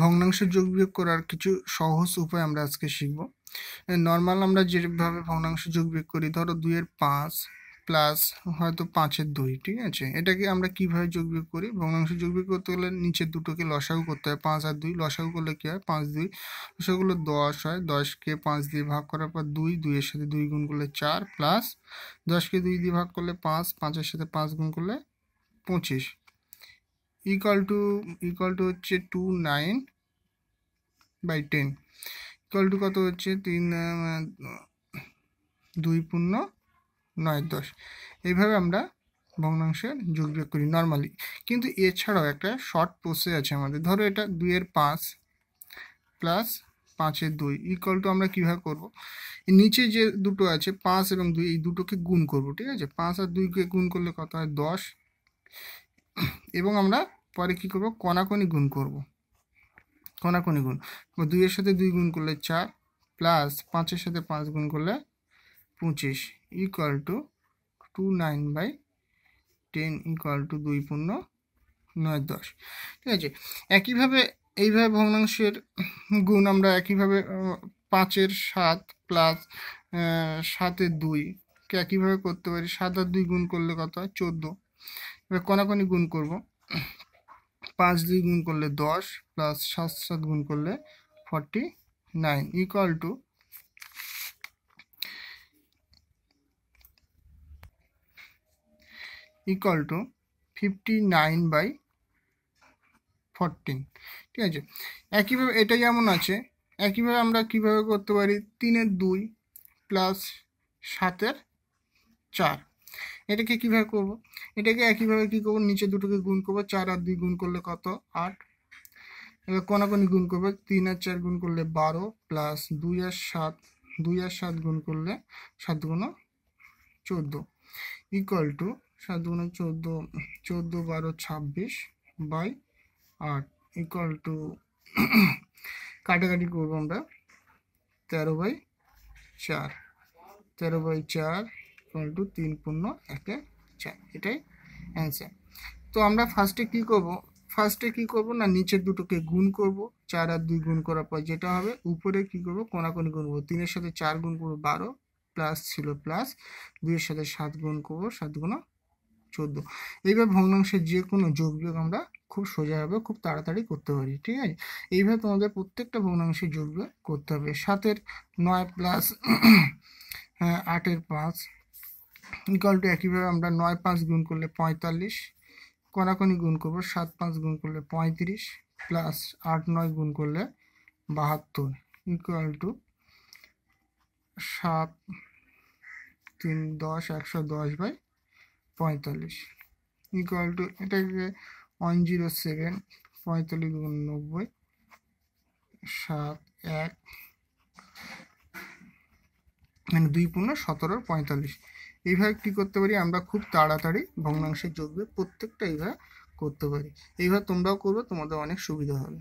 ভগ্নাংশের যোগ বিয়োগ করার কিছু সহজ উপায় আমরা আজকে শিখব নর্মাল আমরা যেভাবে ভগ্নাংশ যোগ বিয়োগ করি ধরো দুইয়ের পাঁচ প্লাস হয়তো পাঁচের দুই ঠিক আছে এটাকে আমরা কিভাবে যোগ বিয়োগ করি ভগ্নাংশ যোগ বিয়োগ করতে গেলে নিচের দুটোকে লসাগু করতে হয় পাঁচ আর দুই লসাগু করলে কী হয় পাঁচ দুই লসাগুলো দশ হয় দশকে পাঁচ দিয়ে ভাগ করার পর দুই দুইয়ের সাথে দুই গুণ করলে চার প্লাস দশকে দুই দিয়ে ভাগ করলে পাঁচ পাঁচের সাথে পাঁচ গুণ করলে পঁচিশ ইকাল টু ইকাল টু হচ্ছে two nine by ten equal to কত হচ্ছে তিন দুই পূর্ণ নয় দশ এইভাবে আমরা ভগ্নাংশের যোগ বিয়োগ করি নর্মালি কিন্তু এছাড়াও একটা শর্ট প্রসেস আছে আমাদের ধরো এটা দুইয়ের পাঁচ প্লাস পাঁচের দুই ইকুয়াল টু আমরা কীভাবে করবো নিচে যে দুটো আছে পাঁচ এবং দুই এই দুটোকে গুণ করব ঠিক আছে পাঁচ আর দুইকে গুণ করলে কত হয় দশ এবং আমরা পরে কী করব কণাকণি গুণ করব কণাকণি গুণ দুইয়ের সাথে দুই গুণ করলে চার প্লাস পাঁচের সাথে পাঁচ গুণ করলে পঁচিশ equal to two nine by ten equal to দুই পূর্ণ নয় দশ ঠিক আছে একইভাবে এইভাবে ভগ্নাংশের গুণ আমরা একইভাবে পাঁচের সাত প্লাস সাতের দুইকে একইভাবে করতে পারি সাত আর দুই গুণ করলে কত হয় চোদ্দো এবার কণাকণি গুণ করব পাঁচ দুই গুণ করলে দশ প্লাস সাত সাত গুণ করলে forty nine equal to equal to fifty nine by fourteen ঠিক আছে একইভাবে এটা যেমন আছে একইভাবে আমরা কিভাবে করতে পারি তিনের দুই প্লাস সাতের চার এটাকে কীভাবে করব এটাকে একইভাবে কী করবো নিচে দুটোকে গুণ করব চার আর দুই গুণ করলে কত আট এবার কোনাকোনি গুণ করবো তিন আর চার গুণ করলে বারো প্লাস দুই আর সাত দুই আর সাত গুণ করলে সাত গুণ চোদ্দো ইকুয়াল টু সাত গুণ চোদ্দো চোদ্দো বারো ছাব্বিশ বাই আট ইকুয়াল টু কাটাকাটি করবো আমরা তেরো বাই চার তেরো বাই চার ইকুয়াল টু তিন পূর্ণ একে চার এটাই অ্যান্সার তো আমরা ফার্স্টে কি করব ফার্স্টে কি করব না নিচের দুটোকে গুণ করব চার আর দুই গুণ করার পর যেটা হবে উপরে কি করব কোনাকোনি গুণ করবো তিনের সাথে চার গুণ করবো বারো প্লাস ছিল প্লাস দুইয়ের সাথে সাত গুণ করবো সাত গুণ চোদ্দো এইভাবে ভগ্নাংশের যে কোনো যোগ বিয়োগ আমরা খুব সোজাভাবে খুব তাড়াতাড়ি করতে পারি ঠিক আছে এইভাবে তোমাদের প্রত্যেকটা ভগ্নাংশে যোগ বিয়োগ করতে হবে সাতের নয় প্লাস হ্যাঁ, আটের পাঁচ ইকুয়াল টু একইভাবে আমরা নয় পাঁচ গুণ করলে পঁয়তাল্লিশ কোনাকোনি গুণ করব সাত পাঁচ গুণ করলে পঁয়ত্রিশ প্লাস আট নয় গুণ করলে বাহাত্তর ইকুয়াল টু সাত তিন দশ একশো দশ বাই পঁয়তাল্লিশ ইকুয়াল টু এটাকে ওয়ান জিরো সেভেন পঁয়তাল্লিশ গুণ নব্বই সাত এক মানে দুই পূর্ণ সতেরো পঁয়তাল্লিশ এইভাবে কী করতে পারি আমরা খুব তাড়াতাড়ি ভগ্নাংশের যোগ বিয়োগ প্রত্যেকটা এইভাবে করতে পারি এইভাবে তোমরাও করবে তোমাদের অনেক সুবিধা হবে